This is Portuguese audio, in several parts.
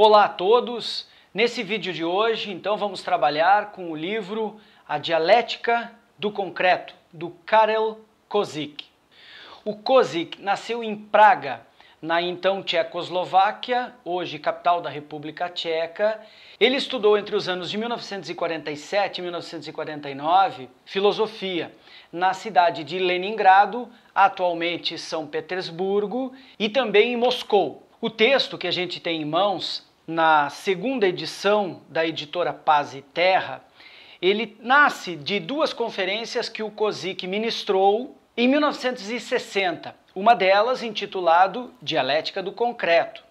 Olá a todos! Nesse vídeo de hoje, então, vamos trabalhar com o livro A Dialética do Concreto, do Karel Kozik. O Kozik nasceu em Praga, na então Tchecoslováquia, hoje capital da República Tcheca. Ele estudou entre os anos de 1947 e 1949 filosofia na cidade de Leningrado, atualmente São Petersburgo, e também em Moscou, o texto que a gente tem em mãos, na segunda edição da editora Paz e Terra, ele nasce de duas conferências que o Kozik ministrou em 1960, uma delas intitulado Dialética do Concreto.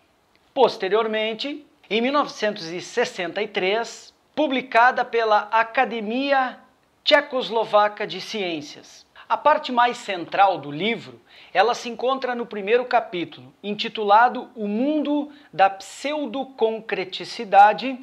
Posteriormente, em 1963, publicada pela Academia Tchecoslovaca de Ciências. A parte mais central do livro, ela se encontra no primeiro capítulo, intitulado O Mundo da Pseudoconcreticidade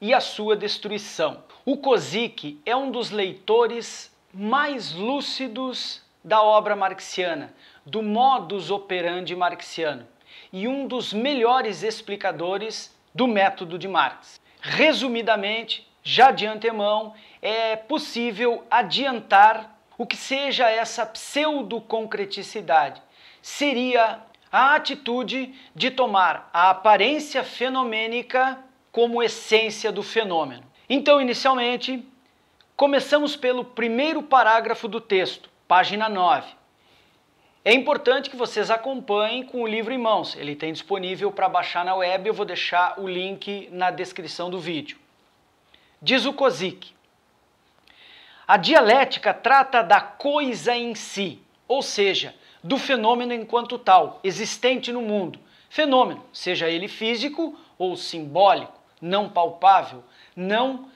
e a Sua Destruição. O Kozik é um dos leitores mais lúcidos da obra marxiana, do modus operandi marxiano, e um dos melhores explicadores do método de Marx. Resumidamente, já de antemão, é possível adiantar o que seja essa pseudoconcreticidade, seria a atitude de tomar a aparência fenomênica como essência do fenômeno. Então, inicialmente, começamos pelo primeiro parágrafo do texto, página 9. É importante que vocês acompanhem com o livro em mãos. Ele tem disponível para baixar na web, eu vou deixar o link na descrição do vídeo. Diz o Kozik: a dialética trata da coisa em si, ou seja, do fenômeno enquanto tal, existente no mundo. Fenômeno, seja ele físico ou simbólico, não palpável, não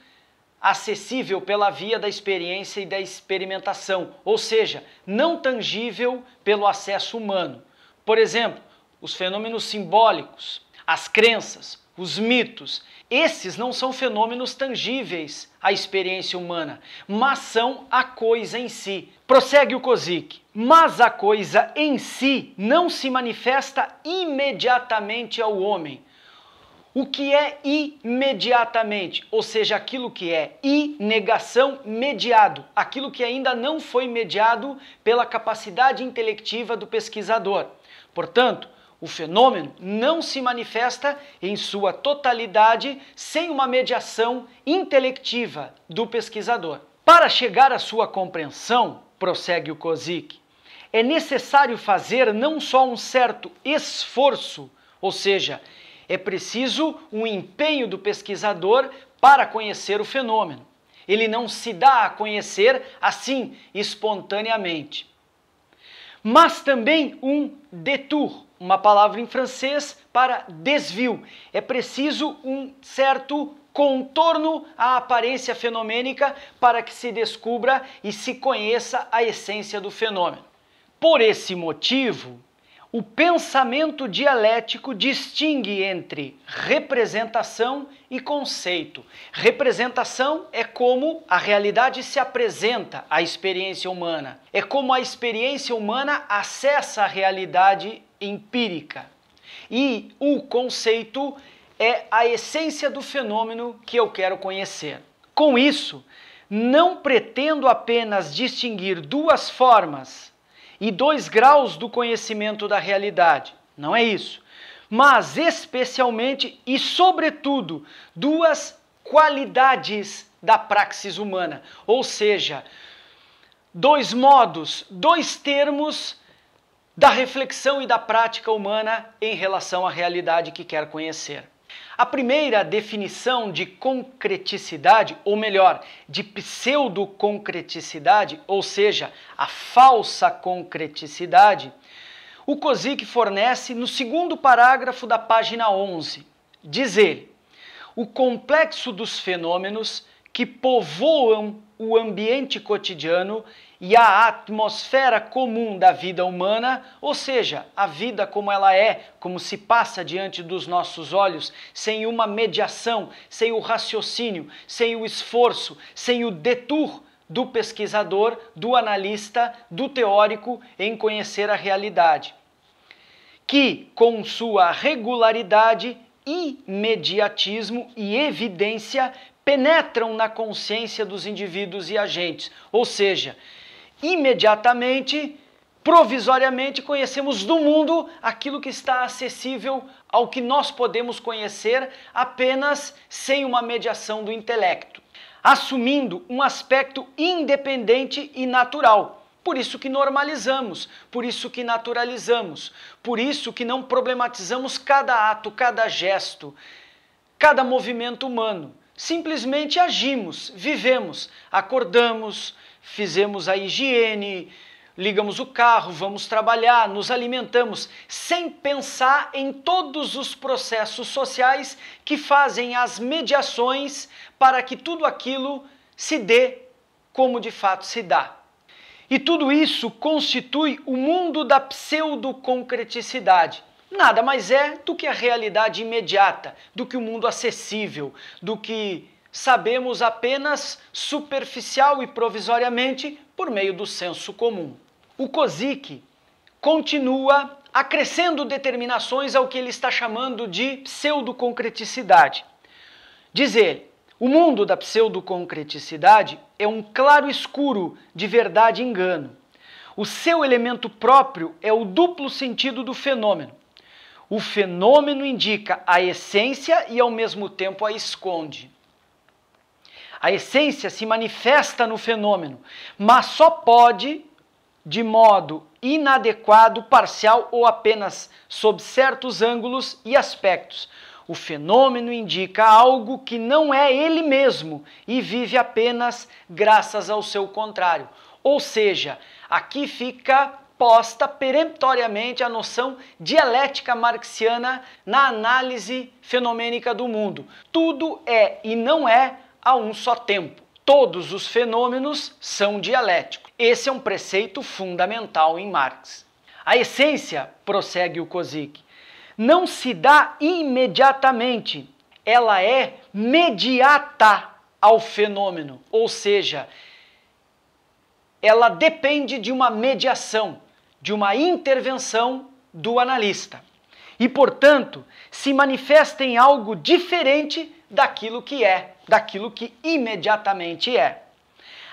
acessível pela via da experiência e da experimentação, ou seja, não tangível pelo acesso humano. Por exemplo, os fenômenos simbólicos, as crenças, os mitos. Esses não são fenômenos tangíveis à experiência humana, mas são a coisa em si. Prossegue o Kozik. Mas a coisa em si não se manifesta imediatamente ao homem. O que é imediatamente, ou seja, aquilo que é negação mediado, aquilo que ainda não foi mediado pela capacidade intelectiva do pesquisador. Portanto, o fenômeno não se manifesta em sua totalidade sem uma mediação intelectiva do pesquisador. Para chegar à sua compreensão, prossegue o Kozik, é necessário fazer não só um certo esforço, ou seja, é preciso um empenho do pesquisador para conhecer o fenômeno. Ele não se dá a conhecer assim espontaneamente. Mas também um detour, uma palavra em francês para desvio. É preciso um certo contorno à aparência fenomênica para que se descubra e se conheça a essência do fenômeno. Por esse motivo, o pensamento dialético distingue entre representação e conceito. Representação é como a realidade se apresenta à experiência humana, é como a experiência humana acessa a realidade empírica. E o conceito é a essência do fenômeno que eu quero conhecer. Com isso, não pretendo apenas distinguir duas formas e dois graus do conhecimento da realidade. Não é isso. Mas, especialmente e sobretudo, duas qualidades da praxis humana, ou seja, dois modos, dois termos da reflexão e da prática humana em relação à realidade que quer conhecer. A primeira definição de concreticidade, ou melhor, de pseudoconcreticidade, ou seja, a falsa concreticidade, o Kozik fornece no segundo parágrafo da página 11. Diz ele: o complexo dos fenômenos que povoam o ambiente cotidiano e a atmosfera comum da vida humana, ou seja, a vida como ela é, como se passa diante dos nossos olhos, sem uma mediação, sem o raciocínio, sem o esforço, sem o detour do pesquisador, do analista, do teórico em conhecer a realidade, que com sua regularidade, imediatismo e evidência penetram na consciência dos indivíduos e agentes, ou seja, imediatamente, provisoriamente, conhecemos do mundo aquilo que está acessível ao que nós podemos conhecer apenas sem uma mediação do intelecto, assumindo um aspecto independente e natural. Por isso que normalizamos, por isso que naturalizamos, por isso que não problematizamos cada ato, cada gesto, cada movimento humano. Simplesmente agimos, vivemos, acordamos, fizemos a higiene, ligamos o carro, vamos trabalhar, nos alimentamos, sem pensar em todos os processos sociais que fazem as mediações para que tudo aquilo se dê como de fato se dá. E tudo isso constitui o mundo da pseudoconcreticidade. Nada mais é do que a realidade imediata, do que o mundo acessível, do que sabemos apenas superficial e provisoriamente por meio do senso comum. O COSIC continua acrescendo determinações ao que ele está chamando de pseudoconcreticidade. Diz ele: o mundo da pseudoconcreticidade é um claro escuro de verdade e engano. O seu elemento próprio é o duplo sentido do fenômeno. O fenômeno indica a essência e, ao mesmo tempo, a esconde. A essência se manifesta no fenômeno, mas só pode de modo inadequado, parcial ou apenas sob certos ângulos e aspectos. O fenômeno indica algo que não é ele mesmo e vive apenas graças ao seu contrário. Ou seja, aqui fica posta peremptoriamente a noção dialética marxiana na análise fenomênica do mundo. Tudo é e não é a um só tempo. Todos os fenômenos são dialéticos. Esse é um preceito fundamental em Marx. A essência, prossegue o Kozik, não se dá imediatamente, ela é mediata ao fenômeno, ou seja, ela depende de uma mediação, de uma intervenção do analista. E, portanto, se manifesta em algo diferente daquilo que é daquilo que imediatamente é.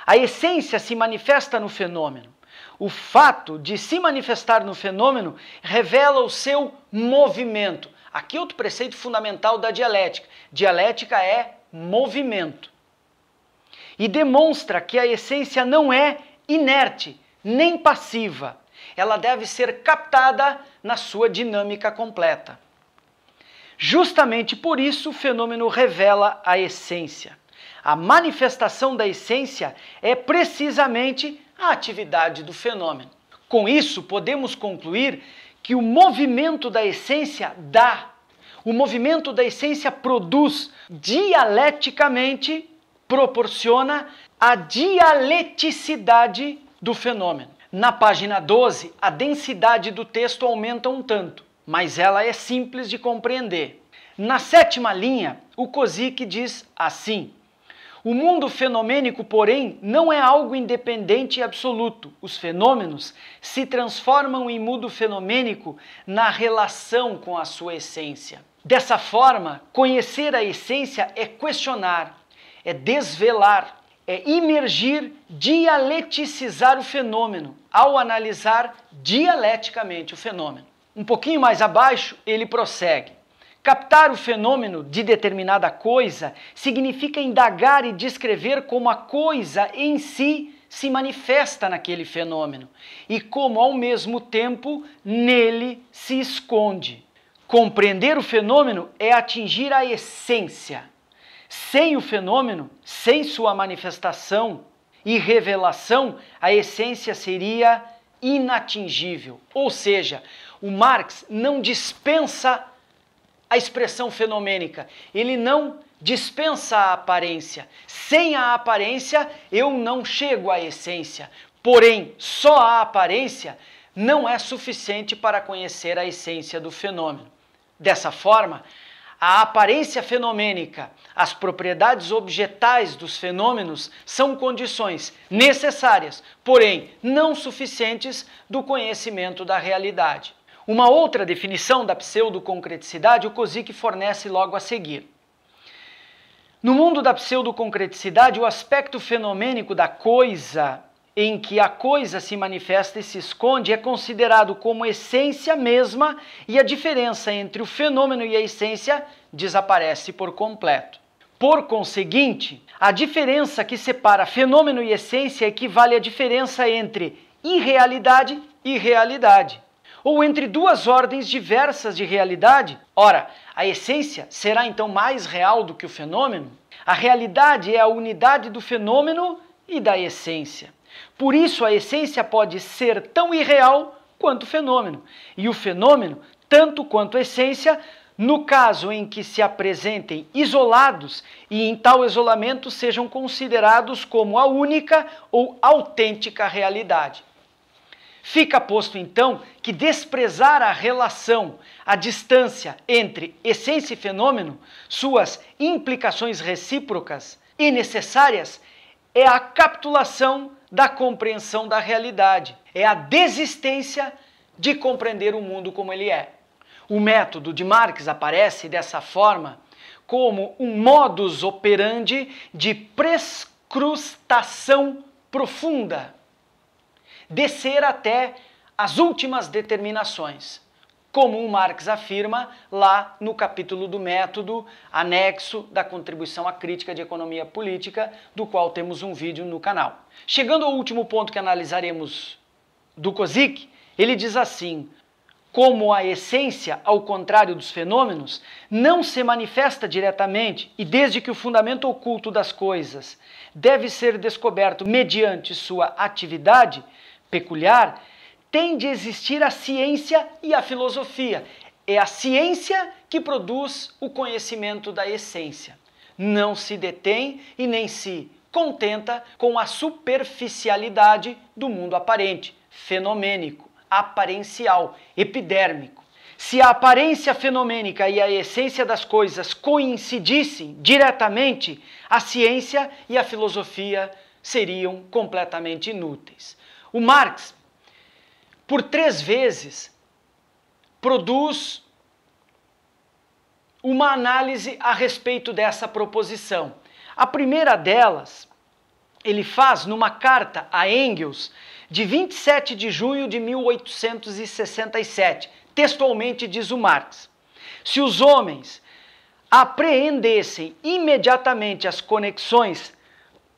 A essência se manifesta no fenômeno. O fato de se manifestar no fenômeno revela o seu movimento. Aqui é outro preceito fundamental da dialética. Dialética é movimento. E demonstra que a essência não é inerte, nem passiva. Ela deve ser captada na sua dinâmica completa. Justamente por isso o fenômeno revela a essência. A manifestação da essência é precisamente a atividade do fenômeno. Com isso, podemos concluir que o movimento da essência dá, o movimento da essência produz, dialeticamente proporciona a dialeticidade do fenômeno. Na página 12, a densidade do texto aumenta um tanto mas ela é simples de compreender. Na sétima linha, o Kozik diz assim: O mundo fenomênico, porém, não é algo independente e absoluto. Os fenômenos se transformam em mundo fenomênico na relação com a sua essência. Dessa forma, conhecer a essência é questionar, é desvelar, é imergir, dialeticizar o fenômeno, ao analisar dialeticamente o fenômeno. Um pouquinho mais abaixo, ele prossegue. Captar o fenômeno de determinada coisa significa indagar e descrever como a coisa em si se manifesta naquele fenômeno e como, ao mesmo tempo, nele se esconde. Compreender o fenômeno é atingir a essência. Sem o fenômeno, sem sua manifestação e revelação, a essência seria inatingível. Ou seja, o Marx não dispensa a expressão fenomênica, ele não dispensa a aparência. Sem a aparência, eu não chego à essência. Porém, só a aparência não é suficiente para conhecer a essência do fenômeno. Dessa forma, a aparência fenomênica, as propriedades objetais dos fenômenos são condições necessárias, porém não suficientes, do conhecimento da realidade. Uma outra definição da pseudoconcreticidade o Kozik fornece logo a seguir. No mundo da pseudoconcreticidade, o aspecto fenomênico da coisa, em que a coisa se manifesta e se esconde, é considerado como essência mesma e a diferença entre o fenômeno e a essência desaparece por completo. Por conseguinte, a diferença que separa fenômeno e essência equivale à diferença entre irrealidade e realidade ou entre duas ordens diversas de realidade? Ora, a essência será então mais real do que o fenômeno? A realidade é a unidade do fenômeno e da essência. Por isso, a essência pode ser tão irreal quanto o fenômeno, e o fenômeno, tanto quanto a essência, no caso em que se apresentem isolados e em tal isolamento sejam considerados como a única ou autêntica realidade. Fica posto então que desprezar a relação, a distância entre essência e fenômeno, suas implicações recíprocas e necessárias, é a capitulação da compreensão da realidade, é a desistência de compreender o mundo como ele é. O método de Marx aparece dessa forma como um modus operandi de prescrustação profunda descer até as últimas determinações, como o Marx afirma lá no capítulo do Método, anexo da Contribuição à Crítica de Economia Política, do qual temos um vídeo no canal. Chegando ao último ponto que analisaremos do Kozik, ele diz assim: como a essência, ao contrário dos fenômenos, não se manifesta diretamente e desde que o fundamento oculto das coisas deve ser descoberto mediante sua atividade, peculiar, tem de existir a ciência e a filosofia. É a ciência que produz o conhecimento da essência. Não se detém e nem se contenta com a superficialidade do mundo aparente, fenomênico, aparencial, epidérmico. Se a aparência fenomênica e a essência das coisas coincidissem diretamente, a ciência e a filosofia seriam completamente inúteis. O Marx, por três vezes, produz uma análise a respeito dessa proposição. A primeira delas ele faz numa carta a Engels de 27 de junho de 1867. Textualmente diz o Marx: Se os homens apreendessem imediatamente as conexões,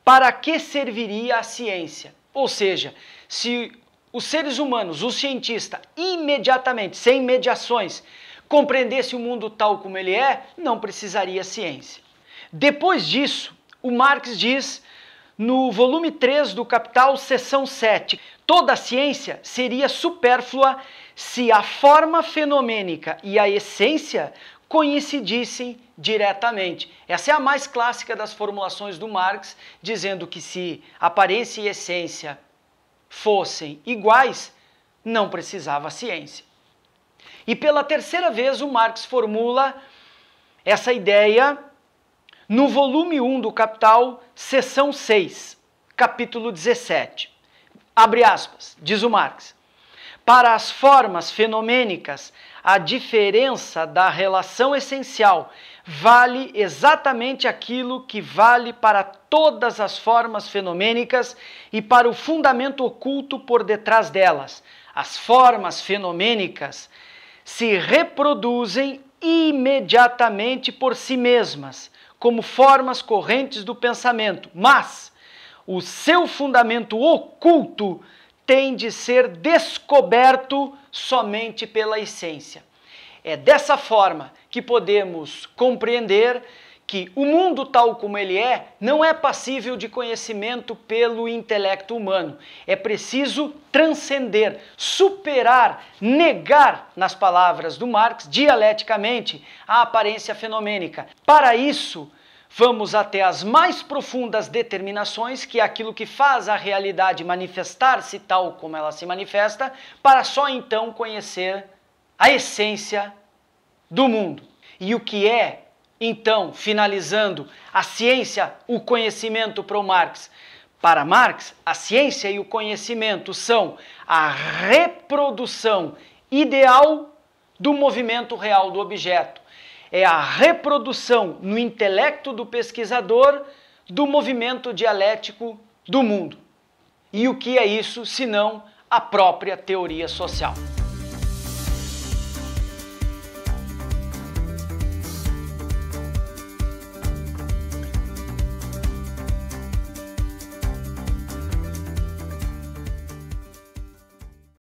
para que serviria a ciência? Ou seja, se os seres humanos, o cientista, imediatamente, sem mediações, compreendesse o mundo tal como ele é, não precisaria ciência. Depois disso, o Marx diz no volume 3 do Capital, seção 7, toda a ciência seria supérflua se a forma fenomênica e a essência coincidissem diretamente. Essa é a mais clássica das formulações do Marx, dizendo que se aparência e essência fossem iguais, não precisava ciência. E pela terceira vez o Marx formula essa ideia no volume 1 do Capital, seção 6, capítulo 17. Abre aspas, diz o Marx. Para as formas fenomênicas, a diferença da relação essencial vale exatamente aquilo que vale para todas as formas fenomênicas e para o fundamento oculto por detrás delas. As formas fenomênicas se reproduzem imediatamente por si mesmas, como formas correntes do pensamento, mas o seu fundamento oculto tem de ser descoberto somente pela essência. É dessa forma que podemos compreender que o mundo tal como ele é não é passível de conhecimento pelo intelecto humano. É preciso transcender, superar, negar, nas palavras do Marx, dialeticamente, a aparência fenomênica. Para isso, vamos até as mais profundas determinações, que é aquilo que faz a realidade manifestar-se tal como ela se manifesta, para só então conhecer a essência do mundo. E o que é, então, finalizando, a ciência, o conhecimento para o Marx? Para Marx, a ciência e o conhecimento são a reprodução ideal do movimento real do objeto. É a reprodução no intelecto do pesquisador do movimento dialético do mundo. E o que é isso senão a própria teoria social?